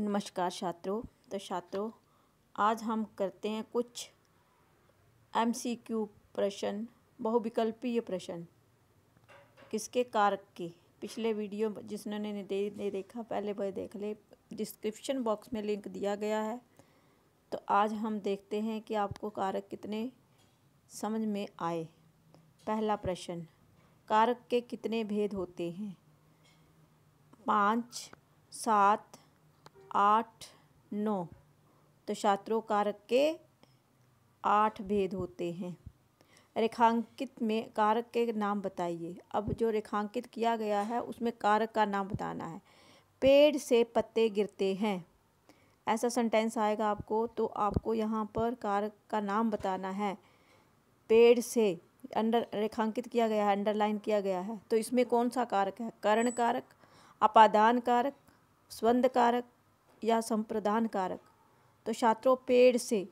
नमस्कार छात्रों तो छात्रों आज हम करते हैं कुछ एमसीक्यू प्रश्न बहुविकल्पीय प्रश्न किसके कारक के पिछले वीडियो जिसने ने दे, ने देखा पहले वह देख ले डिस्क्रिप्शन बॉक्स में लिंक दिया गया है तो आज हम देखते हैं कि आपको कारक कितने समझ में आए पहला प्रश्न कारक के कितने भेद होते हैं पाँच सात आठ नौ तो शात्रों कारक के आठ भेद होते हैं रेखांकित में कारक के नाम बताइए अब जो रेखांकित किया गया है उसमें कारक का नाम बताना है पेड़ से पत्ते गिरते हैं ऐसा सेंटेंस आएगा आपको तो आपको यहाँ पर कारक का नाम बताना है पेड़ से अंडर रेखांकित किया गया है अंडरलाइन किया गया है तो इसमें कौन सा कारक है कर्ण कारक अपादान कारक स्वंद कारक या संप्रदान कारक तो छात्रों पेड़ से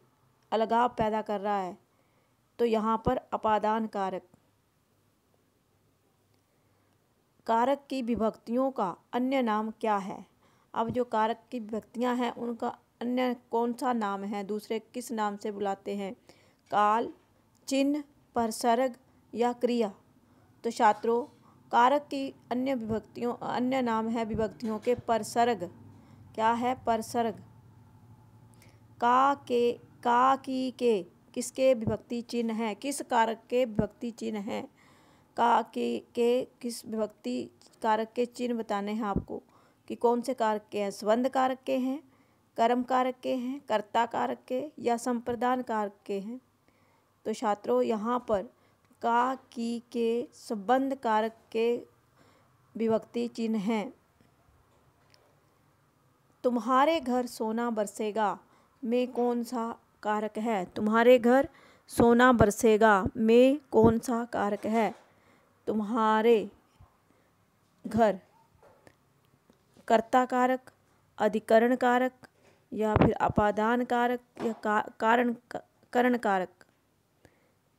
अलगाव पैदा कर रहा है तो यहाँ पर अपादान कारक कारक की विभक्तियों का अन्य नाम क्या है अब जो कारक की विभक्तियाँ हैं उनका अन्य कौन सा नाम है दूसरे किस नाम से बुलाते हैं काल चिन्ह परसर्ग या क्रिया तो छात्रों कारक की अन्य विभक्तियों अन्य नाम है विभक्तियों के परसर्ग क्या है परसर्ग का के का की के किसके विभक्ति चिन्ह है किस कारक के विभक्ति चिन्ह है का के के किस विभक्ति कारक के चिन्ह बताने हैं आपको कि कौन से कारक के हैं स्वंद कारक के हैं कर्म कारक के हैं कर्ता कारक के या संप्रदान कारक के हैं तो छात्रों यहाँ पर का की के संबंध कारक के विभक्ति चिन्ह हैं तुम्हारे घर सोना बरसेगा में कौन सा कारक है तुम्हारे घर सोना बरसेगा में कौन सा कारक है तुम्हारे घर कर्ता कारक अधिकरण कारक या फिर अपादान कारक या का, कारण करण कारक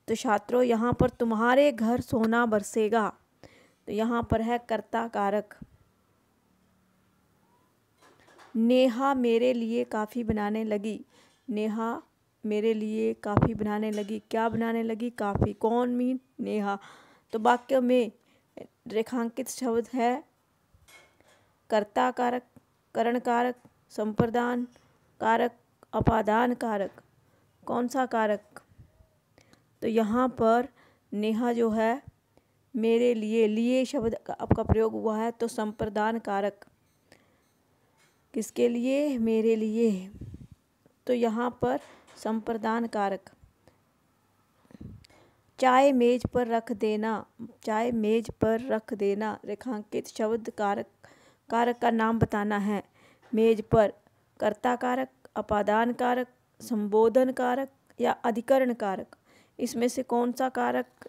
तो छात्रों यहाँ पर तुम्हारे घर सोना बरसेगा तो यहाँ पर है कर्ता कारक नेहा मेरे लिए काफ़ी बनाने लगी नेहा मेरे लिए काफ़ी बनाने लगी क्या बनाने लगी काफ़ी कौन मीन नेहा तो वाक्य में रेखांकित शब्द है कर्ता कारक करण कारक संप्रदान कारक अपादान कारक कौन सा कारक तो यहाँ पर नेहा जो है मेरे लिए लिए शब्द आपका प्रयोग हुआ है तो संप्रदान कारक किसके लिए मेरे लिए तो यहाँ पर संप्रदान कारक चाय मेज पर रख देना चाय मेज पर रख देना रेखांकित शब्द कारक कारक का नाम बताना है मेज पर कर्ता कारक अपादान कारक संबोधन कारक या अधिकरण कारक इसमें से कौन सा कारक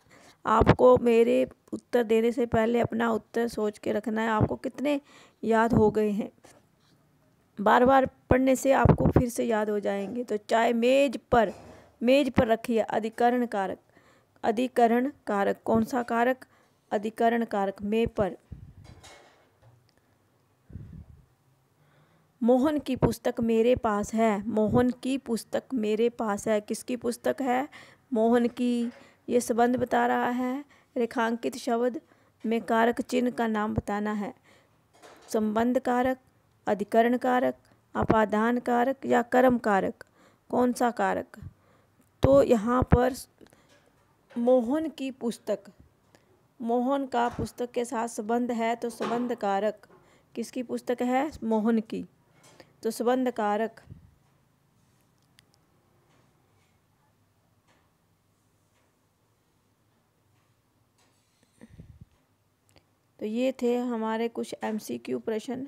आपको मेरे उत्तर देने से पहले अपना उत्तर सोच के रखना है आपको कितने याद हो गए हैं बार बार पढ़ने से आपको फिर से याद हो जाएंगे तो चाय मेज पर मेज पर रखिए अधिकरण कारक अधिकरण कारक कौन सा कारक अधिकरण कारक मे पर मोहन की पुस्तक मेरे पास है मोहन की पुस्तक मेरे पास है किसकी पुस्तक है मोहन की ये संबंध बता रहा है रेखांकित शब्द में कारक चिन्ह का नाम बताना है संबंध कारक अधिकरण कारक अपादान कारक या कर्म कारक कौन सा कारक तो यहाँ पर मोहन की पुस्तक मोहन का पुस्तक के साथ संबंध है तो संबंध कारक किसकी पुस्तक है मोहन की तो संबंध कारक तो ये थे हमारे कुछ एमसीक्यू प्रश्न